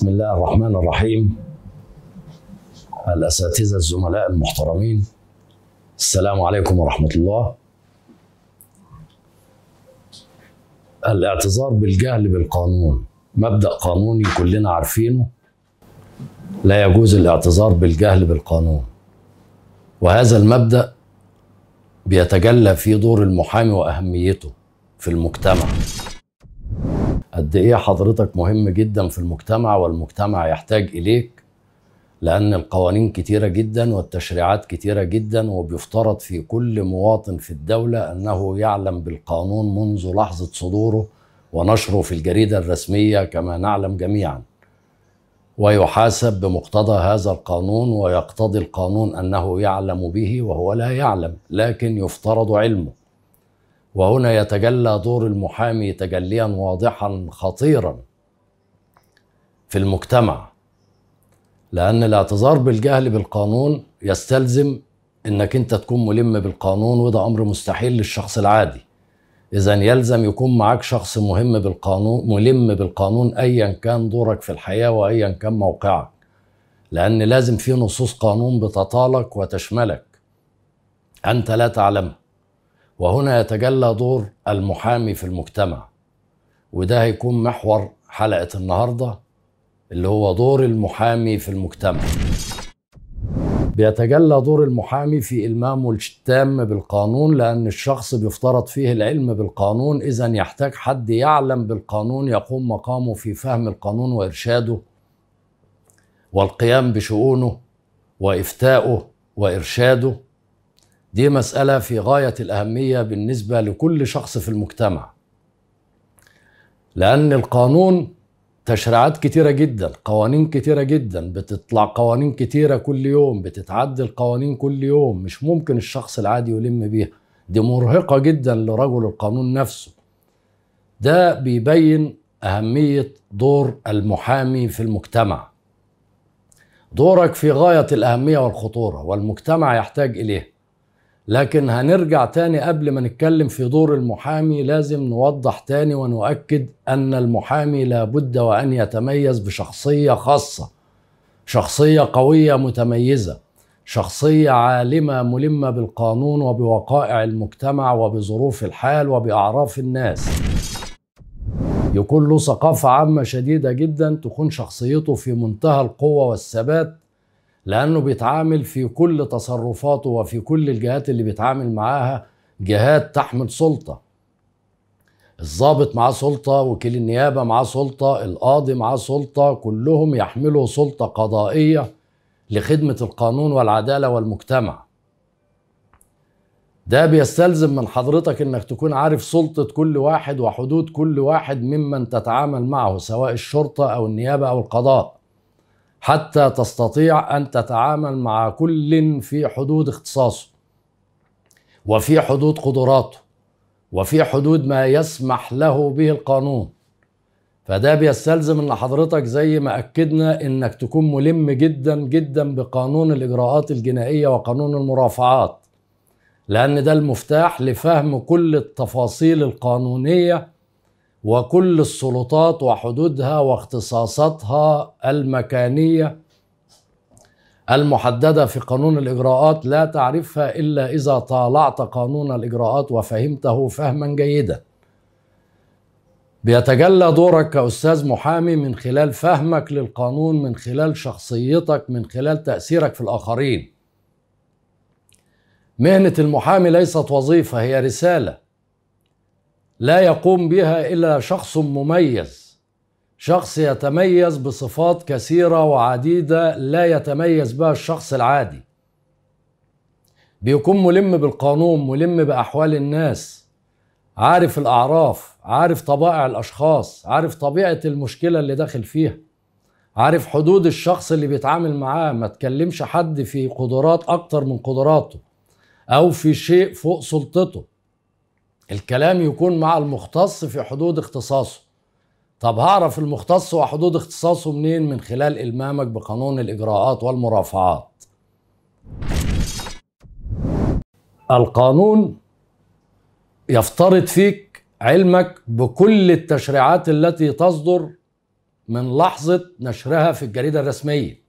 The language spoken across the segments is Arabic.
بسم الله الرحمن الرحيم الأساتذة الزملاء المحترمين السلام عليكم ورحمة الله الاعتذار بالجهل بالقانون مبدأ قانوني كلنا عارفينه لا يجوز الاعتذار بالجهل بالقانون وهذا المبدأ بيتجلى في دور المحامي وأهميته في المجتمع قد ايه حضرتك مهم جدا في المجتمع والمجتمع يحتاج اليك لان القوانين كتيره جدا والتشريعات كتيره جدا وبيفترض في كل مواطن في الدوله انه يعلم بالقانون منذ لحظه صدوره ونشره في الجريده الرسميه كما نعلم جميعا ويحاسب بمقتضى هذا القانون ويقتضي القانون انه يعلم به وهو لا يعلم لكن يفترض علمه وهنا يتجلى دور المحامي تجليا واضحا خطيرا في المجتمع لأن الاعتذار بالجهل بالقانون يستلزم إنك أنت تكون ملم بالقانون وده أمر مستحيل للشخص العادي إذا يلزم يكون معاك شخص مهم بالقانون ملم بالقانون أيا كان دورك في الحياة وأيا كان موقعك لأن لازم في نصوص قانون بتطالك وتشملك أنت لا تعلمها وهنا يتجلى دور المحامي في المجتمع وده هيكون محور حلقة النهاردة اللي هو دور المحامي في المجتمع بيتجلى دور المحامي في إلمامه التام بالقانون لأن الشخص بيفترض فيه العلم بالقانون إذا يحتاج حد يعلم بالقانون يقوم مقامه في فهم القانون وإرشاده والقيام بشؤونه وافتاؤه وإرشاده دي مسألة في غاية الأهمية بالنسبة لكل شخص في المجتمع لأن القانون تشريعات كتيرة جدا قوانين كتيرة جدا بتطلع قوانين كتيرة كل يوم بتتعدل قوانين كل يوم مش ممكن الشخص العادي يلم بيها دي مرهقة جدا لرجل القانون نفسه ده بيبين أهمية دور المحامي في المجتمع دورك في غاية الأهمية والخطورة والمجتمع يحتاج إليه لكن هنرجع تاني قبل ما نتكلم في دور المحامي لازم نوضح تاني ونؤكد أن المحامي لابد وأن يتميز بشخصية خاصة شخصية قوية متميزة شخصية عالمة ملمة بالقانون وبوقائع المجتمع وبظروف الحال وبأعراف الناس يكون له ثقافة عامة شديدة جدا تكون شخصيته في منتهى القوة والثبات لأنه بيتعامل في كل تصرفاته وفي كل الجهات اللي بيتعامل معاها جهات تحمل سلطة الضابط معاه سلطة وكيل النيابة معاه سلطة القاضي معاه سلطة كلهم يحملوا سلطة قضائية لخدمة القانون والعدالة والمجتمع ده بيستلزم من حضرتك انك تكون عارف سلطة كل واحد وحدود كل واحد ممن تتعامل معه سواء الشرطة او النيابة او القضاء حتى تستطيع أن تتعامل مع كل في حدود اختصاصه وفي حدود قدراته وفي حدود ما يسمح له به القانون فده بيستلزم ان حضرتك زي ما اكدنا انك تكون ملم جدا جدا بقانون الاجراءات الجنائيه وقانون المرافعات لان ده المفتاح لفهم كل التفاصيل القانونيه وكل السلطات وحدودها واختصاصاتها المكانيه المحدده في قانون الاجراءات لا تعرفها الا اذا طالعت قانون الاجراءات وفهمته فهما جيدا بيتجلى دورك كاستاذ محامي من خلال فهمك للقانون من خلال شخصيتك من خلال تاثيرك في الاخرين مهنه المحامي ليست وظيفه هي رساله لا يقوم بها الا شخص مميز شخص يتميز بصفات كثيره وعديده لا يتميز بها الشخص العادي بيكون ملم بالقانون ملم باحوال الناس عارف الاعراف عارف طبائع الاشخاص عارف طبيعه المشكله اللي داخل فيها عارف حدود الشخص اللي بيتعامل معاه ما تكلمش حد في قدرات اكتر من قدراته او في شيء فوق سلطته الكلام يكون مع المختص في حدود اختصاصه طب هعرف المختص وحدود اختصاصه منين من خلال المامك بقانون الاجراءات والمرافعات القانون يفترض فيك علمك بكل التشريعات التي تصدر من لحظة نشرها في الجريدة الرسمية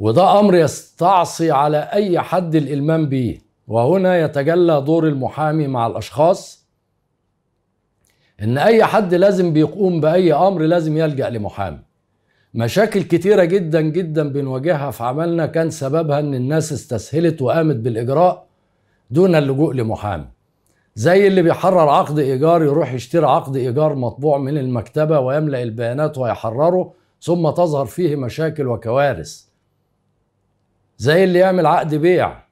وده أمر يستعصي على أي حد الإلمام بيه وهنا يتجلى دور المحامي مع الاشخاص ان اي حد لازم بيقوم باي امر لازم يلجا لمحامي مشاكل كتيرة جدا جدا بنواجهها في عملنا كان سببها ان الناس استسهلت وقامت بالاجراء دون اللجوء لمحامي زي اللي بيحرر عقد ايجار يروح يشتري عقد ايجار مطبوع من المكتبة ويملأ البيانات ويحرره ثم تظهر فيه مشاكل وكوارث زي اللي يعمل عقد بيع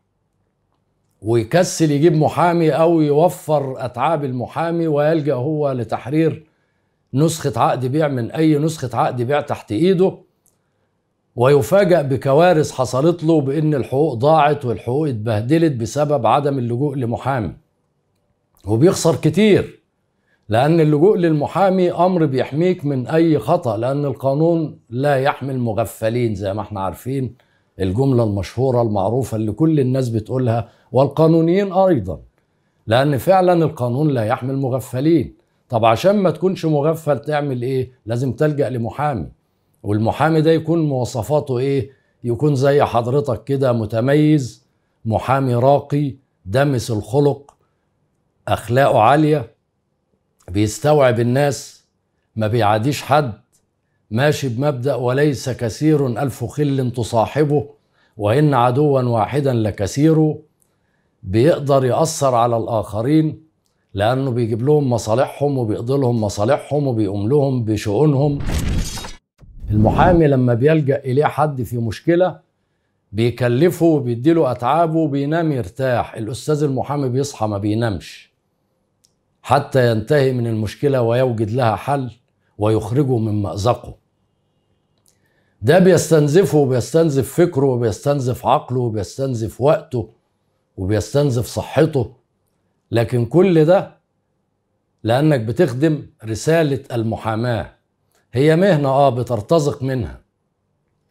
ويكسل يجيب محامي او يوفر اتعاب المحامي ويلجا هو لتحرير نسخه عقد بيع من اي نسخه عقد بيع تحت ايده ويفاجأ بكوارث حصلت له بان الحقوق ضاعت والحقوق اتبهدلت بسبب عدم اللجوء لمحامي وبيخسر كتير لأن اللجوء للمحامي أمر بيحميك من أي خطأ لأن القانون لا يحمي المغفلين زي ما احنا عارفين الجملة المشهورة المعروفة اللي كل الناس بتقولها والقانونيين أيضا لأن فعلا القانون لا يحمي المغفلين طب عشان ما تكونش مغفل تعمل إيه لازم تلجأ لمحامي والمحامي ده يكون مواصفاته إيه يكون زي حضرتك كده متميز محامي راقي دمس الخلق أخلاقه عالية بيستوعب الناس ما بيعاديش حد ماشي بمبدأ وليس كثير ألف خل تصاحبه وإن عدوا واحدا لكثير بيقدر يأثر على الآخرين لأنه بيجيب لهم مصالحهم وبيقضي لهم مصالحهم وبيقوم لهم بشؤونهم المحامي لما بيلجأ إليه حد في مشكلة بيكلفه وبيديله أتعابه وبينام يرتاح الأستاذ المحامي بيصحى ما بينامش حتى ينتهي من المشكلة ويوجد لها حل ويخرجه من مأزقه ده بيستنزفه وبيستنزف فكره وبيستنزف عقله وبيستنزف وقته وبيستنزف صحته لكن كل ده لأنك بتخدم رسالة المحاماة هي مهنة آه بترتزق منها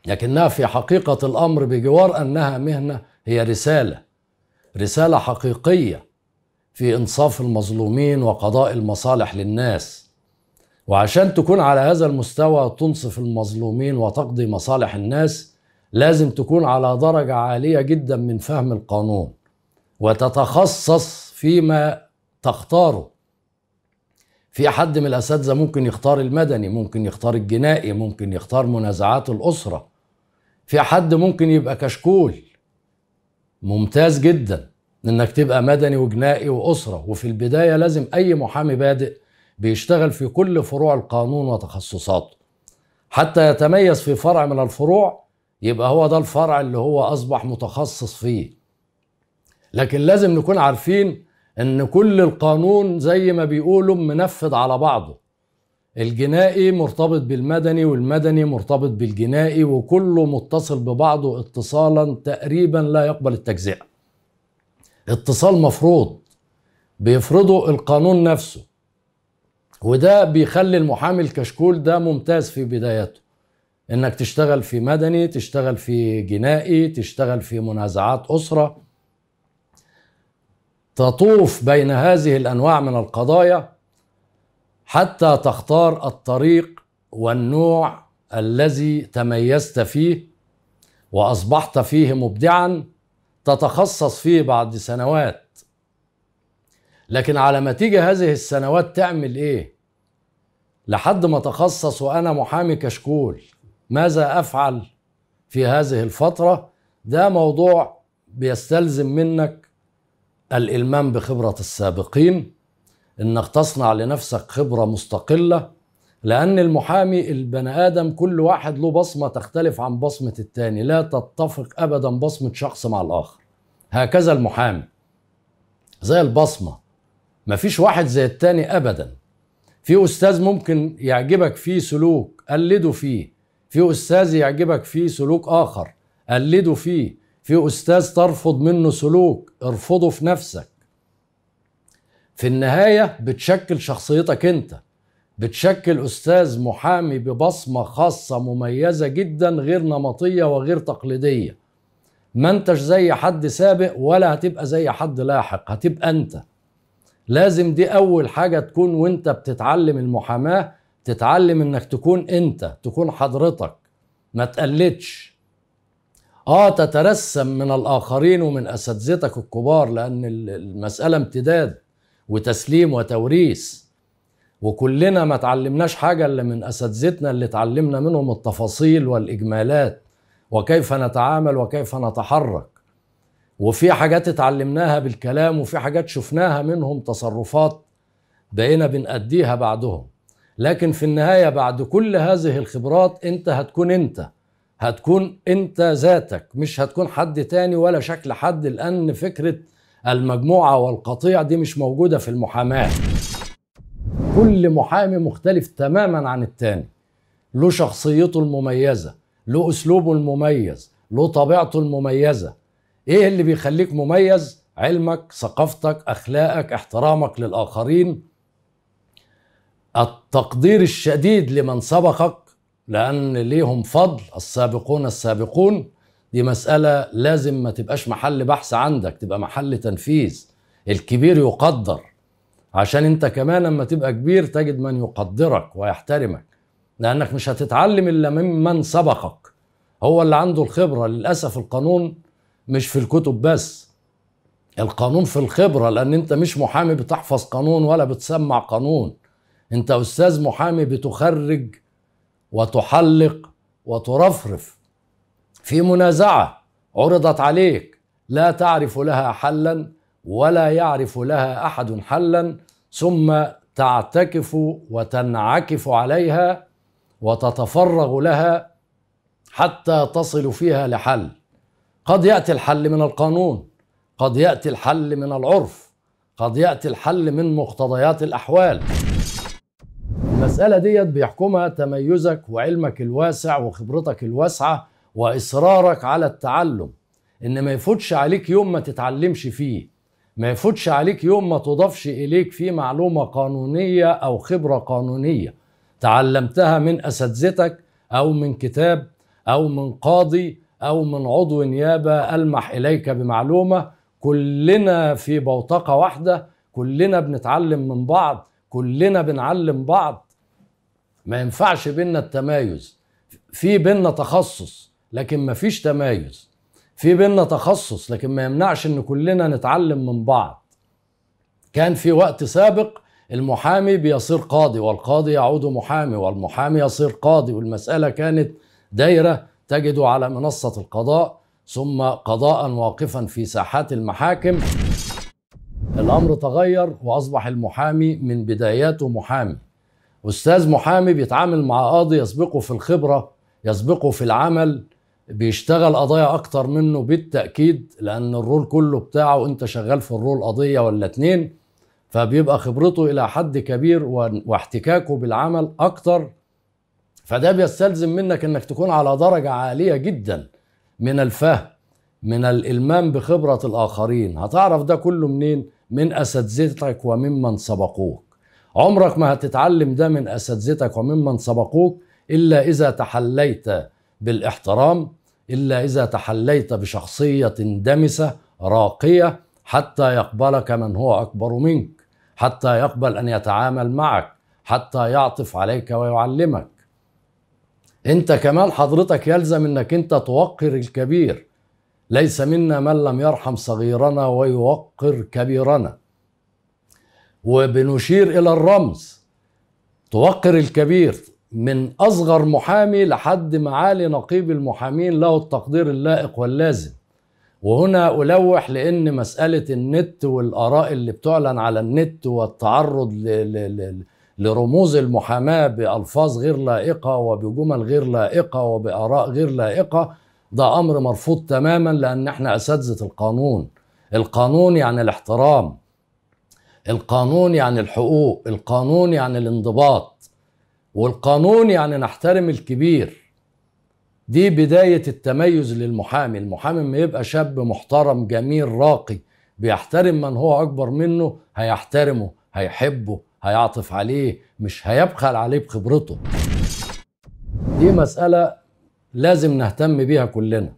لكنها في حقيقة الأمر بجوار أنها مهنة هي رسالة رسالة حقيقية في إنصاف المظلومين وقضاء المصالح للناس وعشان تكون على هذا المستوى تنصف المظلومين وتقضي مصالح الناس لازم تكون على درجة عالية جدا من فهم القانون وتتخصص فيما تختاره في حد من الأساتذة ممكن يختار المدني ممكن يختار الجنائي ممكن يختار منازعات الأسرة في حد ممكن يبقى كشكول ممتاز جدا انك تبقى مدني وجنائي واسره وفي البدايه لازم اي محامي بادئ بيشتغل في كل فروع القانون وتخصصاته حتى يتميز في فرع من الفروع يبقى هو ده الفرع اللي هو أصبح متخصص فيه لكن لازم نكون عارفين ان كل القانون زي ما بيقولوا منفذ على بعضه الجنائي مرتبط بالمدني والمدني مرتبط بالجنائي وكله متصل ببعضه اتصالا تقريبا لا يقبل التجزئه اتصال مفروض بيفرضه القانون نفسه وده بيخلي المحامي الكشكول ده ممتاز في بداياته انك تشتغل في مدني تشتغل في جنائي تشتغل في منازعات اسره تطوف بين هذه الانواع من القضايا حتى تختار الطريق والنوع الذي تميزت فيه واصبحت فيه مبدعا تتخصص فيه بعد سنوات لكن على ما تيجي هذه السنوات تعمل ايه لحد ما تخصص وأنا محامي كشكول ماذا أفعل في هذه الفترة ده موضوع بيستلزم منك الإلمام بخبرة السابقين إنك تصنع لنفسك خبرة مستقلة لأن المحامي البني آدم كل واحد له بصمة تختلف عن بصمة التاني لا تتفق أبدا بصمة شخص مع الآخر هكذا المحامي زي البصمة مفيش واحد زي التاني أبدا في استاذ ممكن يعجبك فيه سلوك قلده فيه في استاذ يعجبك فيه سلوك اخر قلده فيه في استاذ ترفض منه سلوك ارفضه في نفسك في النهايه بتشكل شخصيتك انت بتشكل استاذ محامي ببصمه خاصه مميزه جدا غير نمطيه وغير تقليديه ما انتش زي حد سابق ولا هتبقى زي حد لاحق هتبقى انت لازم دي اول حاجه تكون وانت بتتعلم المحاماه تتعلم انك تكون انت تكون حضرتك ما تقلدش اه تترسم من الاخرين ومن اساتذتك الكبار لان المساله امتداد وتسليم وتوريث وكلنا ما تعلمناش حاجه الا من اساتذتنا اللي اتعلمنا منهم التفاصيل والاجمالات وكيف نتعامل وكيف نتحرك وفي حاجات اتعلمناها بالكلام وفي حاجات شفناها منهم تصرفات بقينا بنأديها بعدهم لكن في النهاية بعد كل هذه الخبرات انت هتكون انت هتكون انت ذاتك مش هتكون حد تاني ولا شكل حد لان فكرة المجموعة والقطيع دي مش موجودة في المحاماة كل محامي مختلف تماما عن التاني له شخصيته المميزة له اسلوبه المميز له طبيعته المميزة ايه اللي بيخليك مميز علمك ثقافتك اخلاقك احترامك للاخرين التقدير الشديد لمن سبقك لان ليهم فضل السابقون السابقون دي مسألة لازم ما تبقاش محل بحث عندك تبقى محل تنفيذ الكبير يقدر عشان انت كمان لما تبقى كبير تجد من يقدرك ويحترمك لانك مش هتتعلم الا ممن سبقك هو اللي عنده الخبرة للأسف القانون مش في الكتب بس القانون في الخبرة لأن أنت مش محامي بتحفظ قانون ولا بتسمع قانون أنت أستاذ محامي بتخرج وتحلق وترفرف في منازعة عرضت عليك لا تعرف لها حلا ولا يعرف لها أحد حلا ثم تعتكف وتنعكف عليها وتتفرغ لها حتى تصل فيها لحل قد ياتي الحل من القانون قد ياتي الحل من العرف قد ياتي الحل من مقتضيات الاحوال المساله ديت بيحكمها تميزك وعلمك الواسع وخبرتك الواسعه واصرارك على التعلم ان ما يفوتش عليك يوم ما تتعلمش فيه ما يفوتش عليك يوم ما تضافش اليك فيه معلومه قانونيه او خبره قانونيه تعلمتها من اساتذتك او من كتاب او من قاضي أو من عضو نيابة ألمح إليك بمعلومة كلنا في بوتقة واحدة كلنا بنتعلم من بعض كلنا بنعلم بعض ما ينفعش بينا التمايز في بينا تخصص لكن ما فيش تمايز في بينا تخصص لكن ما يمنعش ان كلنا نتعلم من بعض كان في وقت سابق المحامي بيصير قاضي والقاضي يعود محامي والمحامي يصير قاضي والمسألة كانت دايرة تجده على منصة القضاء ثم قضاء واقفا في ساحات المحاكم الأمر تغير وأصبح المحامي من بداياته محامي أستاذ محامي بيتعامل مع قاضي يسبقه في الخبرة يسبقه في العمل بيشتغل قضايا أكتر منه بالتأكيد لأن الرول كله بتاعه أنت شغال في الرول قضية ولا اتنين فبيبقى خبرته إلى حد كبير واحتكاكه بالعمل أكتر فده بيستلزم منك انك تكون على درجه عاليه جدا من الفهم من الالمام بخبره الاخرين هتعرف ده كله منين من اساتذتك وممن سبقوك عمرك ما هتتعلم ده من اساتذتك وممن سبقوك الا اذا تحليت بالاحترام الا اذا تحليت بشخصيه دمسه راقيه حتى يقبلك من هو اكبر منك حتى يقبل ان يتعامل معك حتى يعطف عليك ويعلمك انت كمان حضرتك يلزم انك انت توقر الكبير ليس منا من لم يرحم صغيرنا ويوقر كبيرنا وبنشير الى الرمز توقر الكبير من اصغر محامي لحد معالي نقيب المحامين له التقدير اللائق واللازم وهنا ألوح لأن مسألة النت والآراء اللي بتعلن على النت والتعرض لرموز المحاماه بالفاظ غير لائقه وبجمل غير لائقه وباراء غير لائقه ده امر مرفوض تماما لان احنا اساتذه القانون القانون يعني الاحترام القانون يعني الحقوق القانون يعني الانضباط والقانون يعني نحترم الكبير دي بداية التميز للمحامي المحامي ما يبقى شاب محترم جميل راقي بيحترم من هو أكبر منه هيحترمه هيحبه هيعطف عليه مش هيبخل عليه بخبرته دي مسألة لازم نهتم بيها كلنا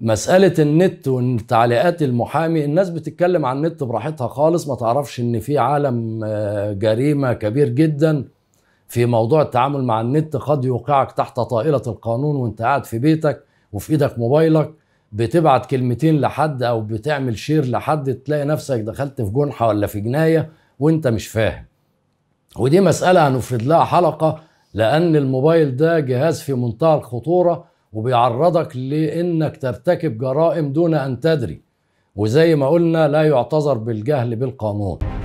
مسألة النت وتعليقات المحامي الناس بتتكلم عن النت براحتها خالص ما تعرفش ان في عالم آه، جريمة كبير جدا في موضوع التعامل مع النت قد يوقعك تحت طائلة القانون وانت قاعد في بيتك وفي ايدك موبايلك بتبعت كلمتين لحد او بتعمل شير لحد تلاقي نفسك دخلت في جنحة ولا في جناية وانت مش فاهم ودي مسألة هنفرد لها حلقة لأن الموبايل ده جهاز في منتهى الخطورة وبيعرضك لإنك ترتكب جرائم دون أن تدري وزي ما قلنا لا يعتذر بالجهل بالقانون